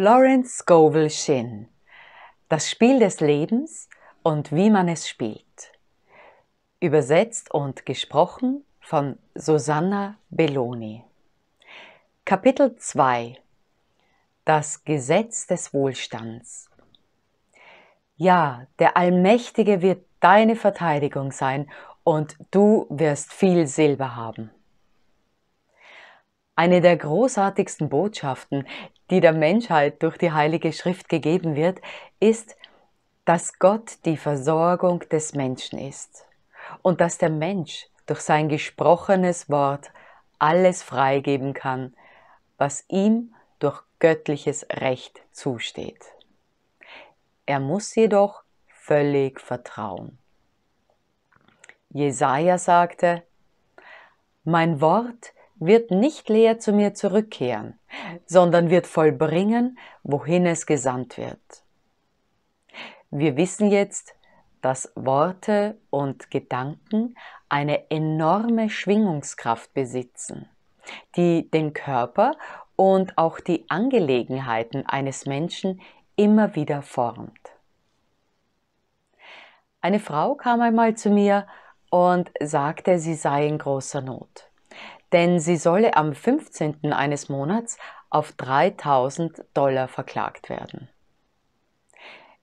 Florence Scoville Shin Das Spiel des Lebens und wie man es spielt. Übersetzt und gesprochen von Susanna Belloni. Kapitel 2 Das Gesetz des Wohlstands. Ja, der Allmächtige wird deine Verteidigung sein und du wirst viel Silber haben. Eine der großartigsten Botschaften, die der Menschheit durch die Heilige Schrift gegeben wird, ist, dass Gott die Versorgung des Menschen ist und dass der Mensch durch sein gesprochenes Wort alles freigeben kann, was ihm durch göttliches Recht zusteht. Er muss jedoch völlig vertrauen. Jesaja sagte: Mein Wort ist, wird nicht leer zu mir zurückkehren, sondern wird vollbringen, wohin es gesandt wird. Wir wissen jetzt, dass Worte und Gedanken eine enorme Schwingungskraft besitzen, die den Körper und auch die Angelegenheiten eines Menschen immer wieder formt. Eine Frau kam einmal zu mir und sagte, sie sei in großer Not denn sie solle am 15. eines Monats auf 3000 Dollar verklagt werden.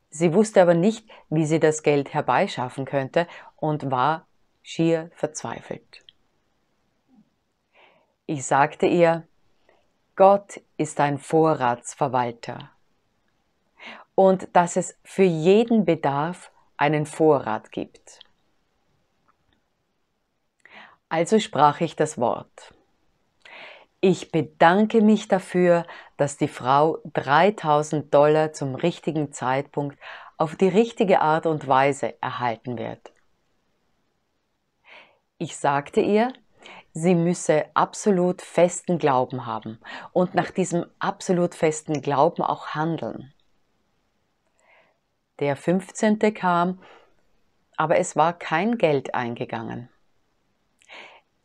Sie wusste aber nicht, wie sie das Geld herbeischaffen könnte und war schier verzweifelt. Ich sagte ihr, Gott ist ein Vorratsverwalter und dass es für jeden Bedarf einen Vorrat gibt. Also sprach ich das Wort. Ich bedanke mich dafür, dass die Frau 3000 Dollar zum richtigen Zeitpunkt auf die richtige Art und Weise erhalten wird. Ich sagte ihr, sie müsse absolut festen Glauben haben und nach diesem absolut festen Glauben auch handeln. Der 15. kam, aber es war kein Geld eingegangen.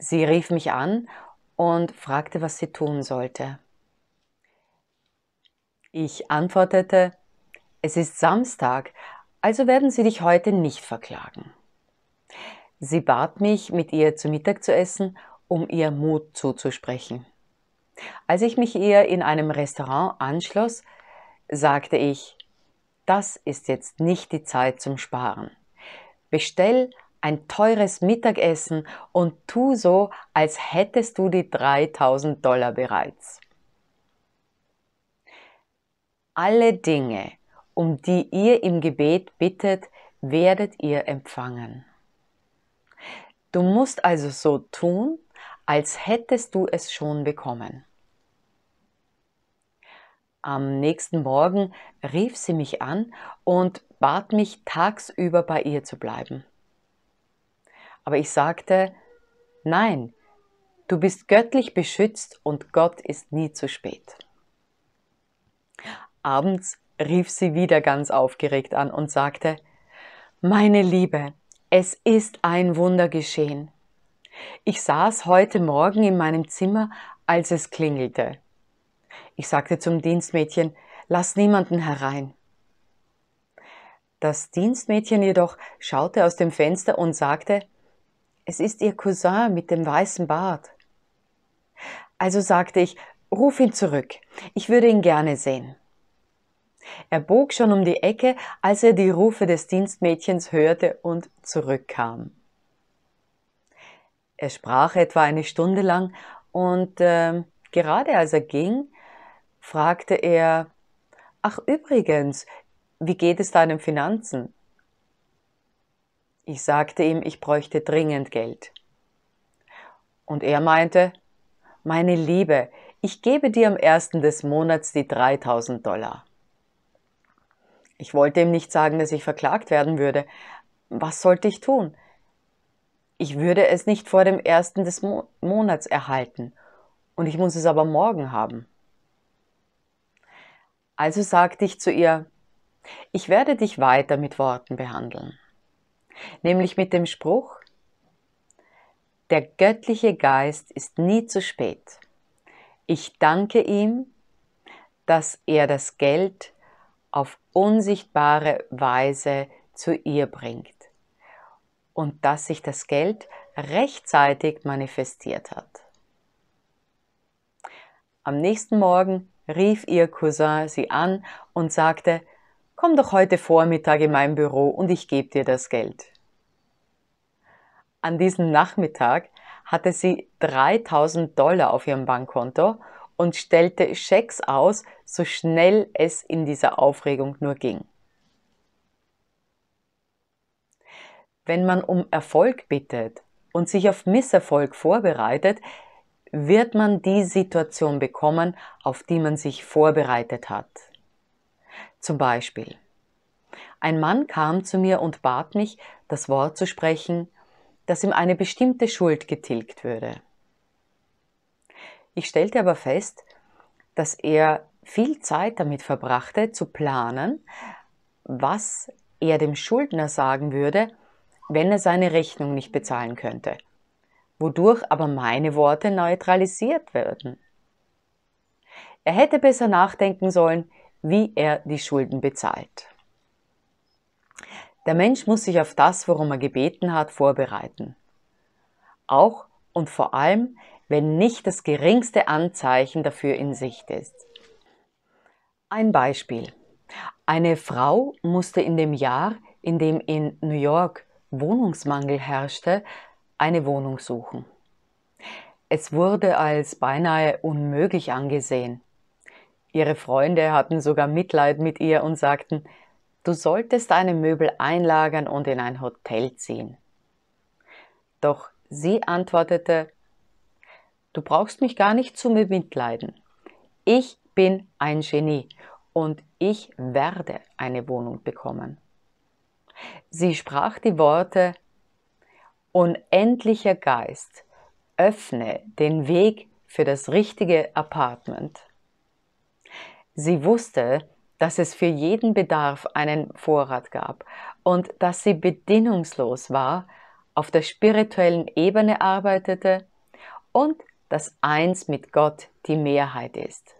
Sie rief mich an und fragte, was sie tun sollte. Ich antwortete, es ist Samstag, also werden sie dich heute nicht verklagen. Sie bat mich, mit ihr zu Mittag zu essen, um ihr Mut zuzusprechen. Als ich mich ihr in einem Restaurant anschloss, sagte ich, das ist jetzt nicht die Zeit zum Sparen. Bestell ein teures Mittagessen und tu so, als hättest du die 3000 Dollar bereits. Alle Dinge, um die ihr im Gebet bittet, werdet ihr empfangen. Du musst also so tun, als hättest du es schon bekommen. Am nächsten Morgen rief sie mich an und bat mich, tagsüber bei ihr zu bleiben. Aber ich sagte, nein, du bist göttlich beschützt und Gott ist nie zu spät. Abends rief sie wieder ganz aufgeregt an und sagte, meine Liebe, es ist ein Wunder geschehen. Ich saß heute Morgen in meinem Zimmer, als es klingelte. Ich sagte zum Dienstmädchen, lass niemanden herein. Das Dienstmädchen jedoch schaute aus dem Fenster und sagte, es ist ihr Cousin mit dem weißen Bart. Also sagte ich, ruf ihn zurück, ich würde ihn gerne sehen. Er bog schon um die Ecke, als er die Rufe des Dienstmädchens hörte und zurückkam. Er sprach etwa eine Stunde lang und äh, gerade als er ging, fragte er, Ach übrigens, wie geht es deinen Finanzen? Ich sagte ihm, ich bräuchte dringend Geld. Und er meinte, meine Liebe, ich gebe dir am ersten des Monats die 3000 Dollar. Ich wollte ihm nicht sagen, dass ich verklagt werden würde. Was sollte ich tun? Ich würde es nicht vor dem ersten des Mo Monats erhalten und ich muss es aber morgen haben. Also sagte ich zu ihr, ich werde dich weiter mit Worten behandeln nämlich mit dem Spruch, der göttliche Geist ist nie zu spät. Ich danke ihm, dass er das Geld auf unsichtbare Weise zu ihr bringt und dass sich das Geld rechtzeitig manifestiert hat. Am nächsten Morgen rief ihr Cousin sie an und sagte, Komm doch heute Vormittag in mein Büro und ich gebe dir das Geld. An diesem Nachmittag hatte sie 3000 Dollar auf ihrem Bankkonto und stellte Schecks aus, so schnell es in dieser Aufregung nur ging. Wenn man um Erfolg bittet und sich auf Misserfolg vorbereitet, wird man die Situation bekommen, auf die man sich vorbereitet hat. Zum Beispiel. Ein Mann kam zu mir und bat mich, das Wort zu sprechen, dass ihm eine bestimmte Schuld getilgt würde. Ich stellte aber fest, dass er viel Zeit damit verbrachte, zu planen, was er dem Schuldner sagen würde, wenn er seine Rechnung nicht bezahlen könnte, wodurch aber meine Worte neutralisiert würden. Er hätte besser nachdenken sollen, wie er die Schulden bezahlt. Der Mensch muss sich auf das, worum er gebeten hat, vorbereiten. Auch und vor allem, wenn nicht das geringste Anzeichen dafür in Sicht ist. Ein Beispiel. Eine Frau musste in dem Jahr, in dem in New York Wohnungsmangel herrschte, eine Wohnung suchen. Es wurde als beinahe unmöglich angesehen. Ihre Freunde hatten sogar Mitleid mit ihr und sagten, du solltest deine Möbel einlagern und in ein Hotel ziehen. Doch sie antwortete, du brauchst mich gar nicht zu mitleiden. Ich bin ein Genie und ich werde eine Wohnung bekommen. Sie sprach die Worte, Unendlicher Geist, öffne den Weg für das richtige Apartment. Sie wusste, dass es für jeden Bedarf einen Vorrat gab und dass sie bedingungslos war, auf der spirituellen Ebene arbeitete und dass eins mit Gott die Mehrheit ist.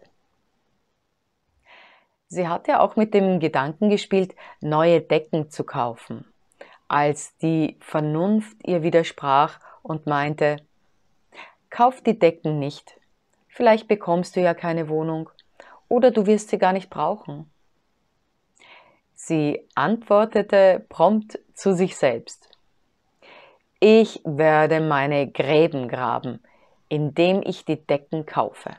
Sie hatte auch mit dem Gedanken gespielt, neue Decken zu kaufen, als die Vernunft ihr widersprach und meinte, kauf die Decken nicht, vielleicht bekommst du ja keine Wohnung oder du wirst sie gar nicht brauchen. Sie antwortete prompt zu sich selbst. Ich werde meine Gräben graben, indem ich die Decken kaufe.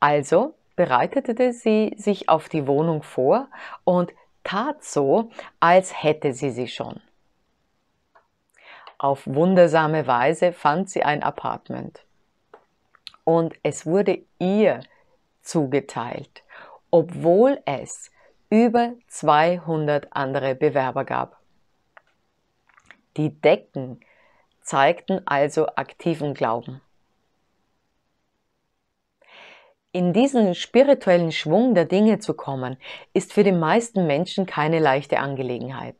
Also bereitete sie sich auf die Wohnung vor und tat so, als hätte sie sie schon. Auf wundersame Weise fand sie ein Apartment. Und es wurde ihr zugeteilt, obwohl es über 200 andere Bewerber gab. Die Decken zeigten also aktiven Glauben. In diesen spirituellen Schwung der Dinge zu kommen, ist für die meisten Menschen keine leichte Angelegenheit.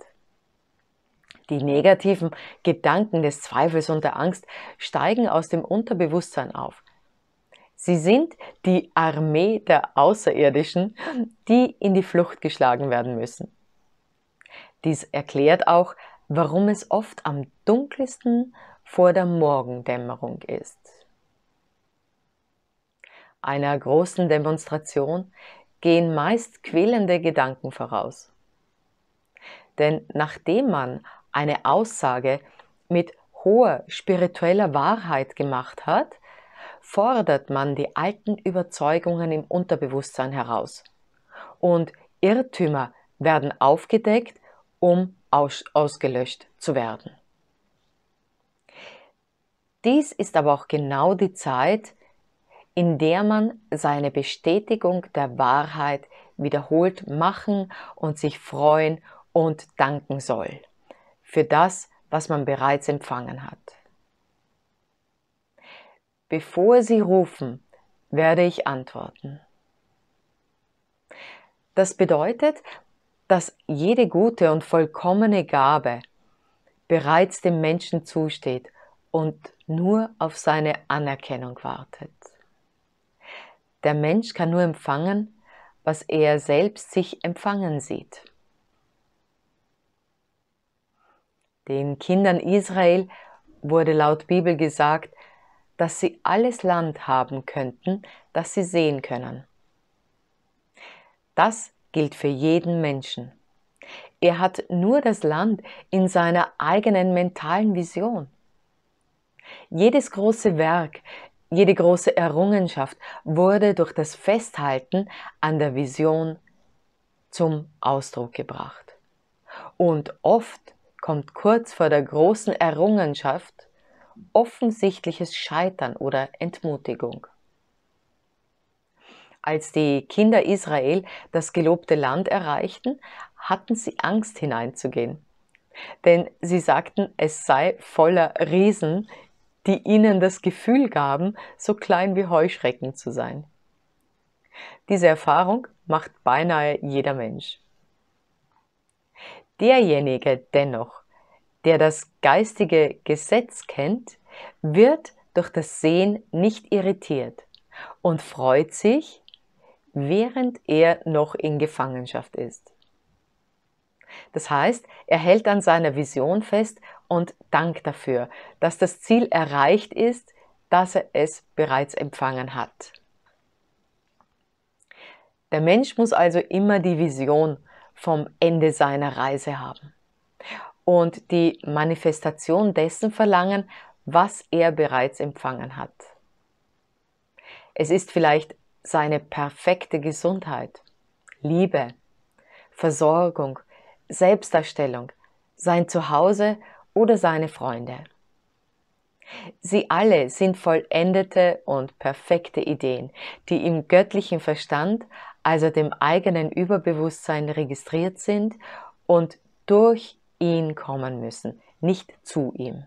Die negativen Gedanken des Zweifels und der Angst steigen aus dem Unterbewusstsein auf Sie sind die Armee der Außerirdischen, die in die Flucht geschlagen werden müssen. Dies erklärt auch, warum es oft am dunkelsten vor der Morgendämmerung ist. Einer großen Demonstration gehen meist quälende Gedanken voraus. Denn nachdem man eine Aussage mit hoher spiritueller Wahrheit gemacht hat, fordert man die alten Überzeugungen im Unterbewusstsein heraus. Und Irrtümer werden aufgedeckt, um aus ausgelöscht zu werden. Dies ist aber auch genau die Zeit, in der man seine Bestätigung der Wahrheit wiederholt machen und sich freuen und danken soll für das, was man bereits empfangen hat. Bevor sie rufen, werde ich antworten. Das bedeutet, dass jede gute und vollkommene Gabe bereits dem Menschen zusteht und nur auf seine Anerkennung wartet. Der Mensch kann nur empfangen, was er selbst sich empfangen sieht. Den Kindern Israel wurde laut Bibel gesagt, dass sie alles Land haben könnten, das sie sehen können. Das gilt für jeden Menschen. Er hat nur das Land in seiner eigenen mentalen Vision. Jedes große Werk, jede große Errungenschaft wurde durch das Festhalten an der Vision zum Ausdruck gebracht. Und oft kommt kurz vor der großen Errungenschaft offensichtliches Scheitern oder Entmutigung. Als die Kinder Israel das gelobte Land erreichten, hatten sie Angst hineinzugehen. Denn sie sagten, es sei voller Riesen, die ihnen das Gefühl gaben, so klein wie Heuschrecken zu sein. Diese Erfahrung macht beinahe jeder Mensch. Derjenige dennoch, der das geistige Gesetz kennt, wird durch das Sehen nicht irritiert und freut sich, während er noch in Gefangenschaft ist. Das heißt, er hält an seiner Vision fest und dankt dafür, dass das Ziel erreicht ist, dass er es bereits empfangen hat. Der Mensch muss also immer die Vision vom Ende seiner Reise haben und die Manifestation dessen verlangen, was er bereits empfangen hat. Es ist vielleicht seine perfekte Gesundheit, Liebe, Versorgung, Selbstdarstellung, sein Zuhause oder seine Freunde. Sie alle sind vollendete und perfekte Ideen, die im göttlichen Verstand, also dem eigenen Überbewusstsein registriert sind und durch ihn kommen müssen, nicht zu ihm.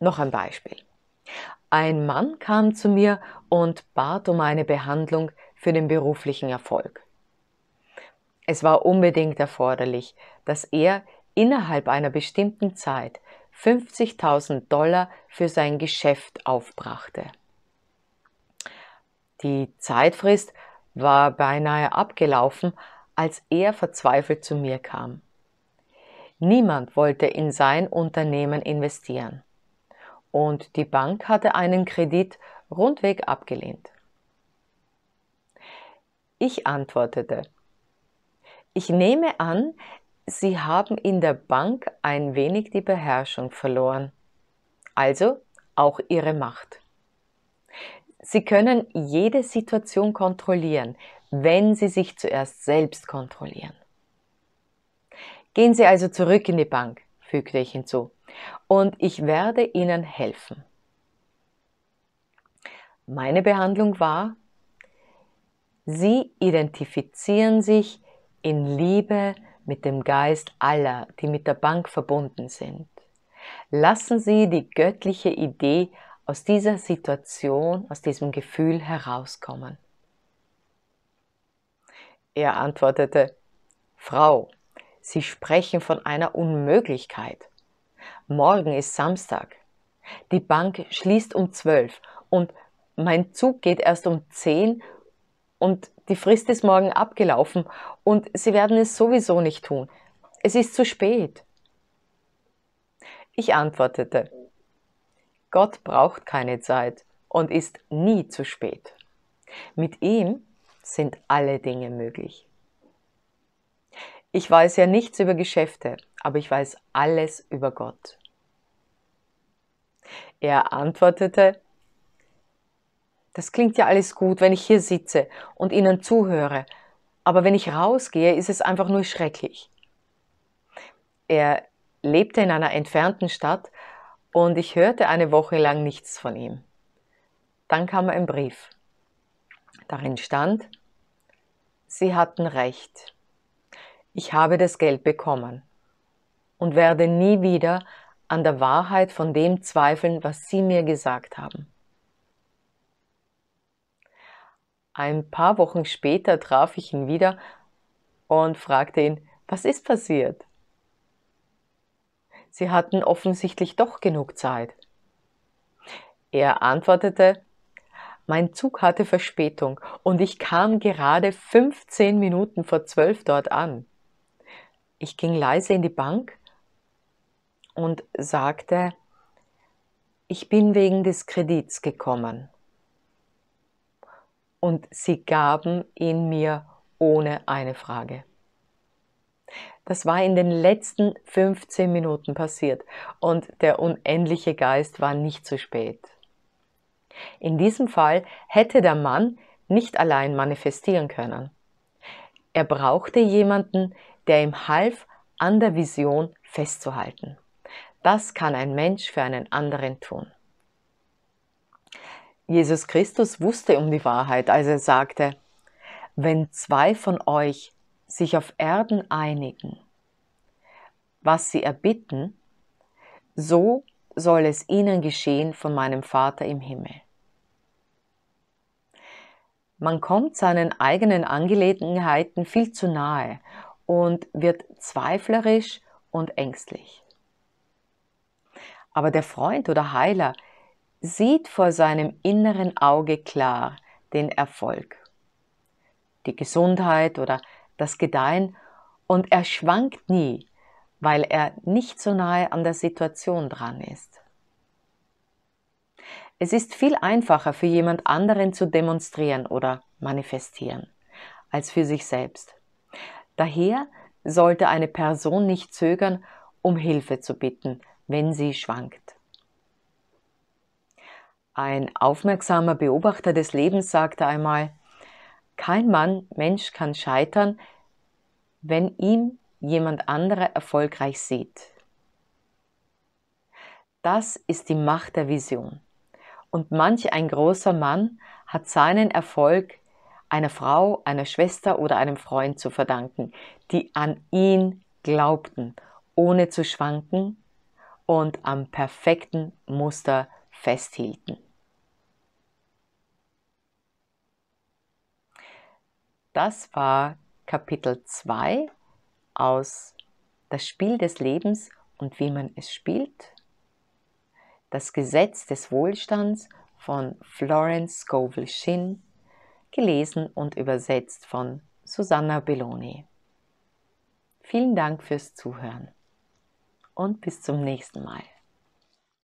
Noch ein Beispiel. Ein Mann kam zu mir und bat um eine Behandlung für den beruflichen Erfolg. Es war unbedingt erforderlich, dass er innerhalb einer bestimmten Zeit 50.000 Dollar für sein Geschäft aufbrachte. Die Zeitfrist war beinahe abgelaufen, als er verzweifelt zu mir kam. Niemand wollte in sein Unternehmen investieren. Und die Bank hatte einen Kredit rundweg abgelehnt. Ich antwortete, ich nehme an, Sie haben in der Bank ein wenig die Beherrschung verloren, also auch Ihre Macht. Sie können jede Situation kontrollieren, wenn Sie sich zuerst selbst kontrollieren. Gehen Sie also zurück in die Bank, fügte ich hinzu, und ich werde Ihnen helfen. Meine Behandlung war, Sie identifizieren sich in Liebe mit dem Geist aller, die mit der Bank verbunden sind. Lassen Sie die göttliche Idee aus dieser Situation, aus diesem Gefühl herauskommen. Er antwortete, Frau, Sie sprechen von einer Unmöglichkeit. Morgen ist Samstag. Die Bank schließt um zwölf und mein Zug geht erst um zehn und die Frist ist morgen abgelaufen und Sie werden es sowieso nicht tun. Es ist zu spät. Ich antwortete, Gott braucht keine Zeit und ist nie zu spät. Mit ihm sind alle Dinge möglich. Ich weiß ja nichts über Geschäfte, aber ich weiß alles über Gott. Er antwortete, das klingt ja alles gut, wenn ich hier sitze und Ihnen zuhöre, aber wenn ich rausgehe, ist es einfach nur schrecklich. Er lebte in einer entfernten Stadt und ich hörte eine Woche lang nichts von ihm. Dann kam ein Brief. Darin stand, Sie hatten recht. Ich habe das Geld bekommen und werde nie wieder an der Wahrheit von dem zweifeln, was Sie mir gesagt haben. Ein paar Wochen später traf ich ihn wieder und fragte ihn, was ist passiert? Sie hatten offensichtlich doch genug Zeit. Er antwortete, mein Zug hatte Verspätung und ich kam gerade 15 Minuten vor 12 dort an. Ich ging leise in die Bank und sagte, ich bin wegen des Kredits gekommen. Und sie gaben ihn mir ohne eine Frage. Das war in den letzten 15 Minuten passiert und der unendliche Geist war nicht zu spät. In diesem Fall hätte der Mann nicht allein manifestieren können. Er brauchte jemanden, der ihm half, an der Vision festzuhalten. Das kann ein Mensch für einen anderen tun. Jesus Christus wusste um die Wahrheit, als er sagte, wenn zwei von euch sich auf Erden einigen, was sie erbitten, so soll es ihnen geschehen von meinem Vater im Himmel. Man kommt seinen eigenen Angelegenheiten viel zu nahe und wird zweiflerisch und ängstlich. Aber der Freund oder Heiler sieht vor seinem inneren Auge klar den Erfolg, die Gesundheit oder das Gedeihen und er schwankt nie, weil er nicht so nahe an der Situation dran ist. Es ist viel einfacher für jemand anderen zu demonstrieren oder manifestieren als für sich selbst. Daher sollte eine Person nicht zögern, um Hilfe zu bitten, wenn sie schwankt. Ein aufmerksamer Beobachter des Lebens sagte einmal, kein Mann, Mensch kann scheitern, wenn ihm jemand anderer erfolgreich sieht. Das ist die Macht der Vision und manch ein großer Mann hat seinen Erfolg einer Frau, einer Schwester oder einem Freund zu verdanken, die an ihn glaubten, ohne zu schwanken und am perfekten Muster festhielten. Das war Kapitel 2 aus Das Spiel des Lebens und wie man es spielt das Gesetz des Wohlstands von Florence Scovel Shin, gelesen und übersetzt von Susanna Belloni. Vielen Dank fürs Zuhören und bis zum nächsten Mal.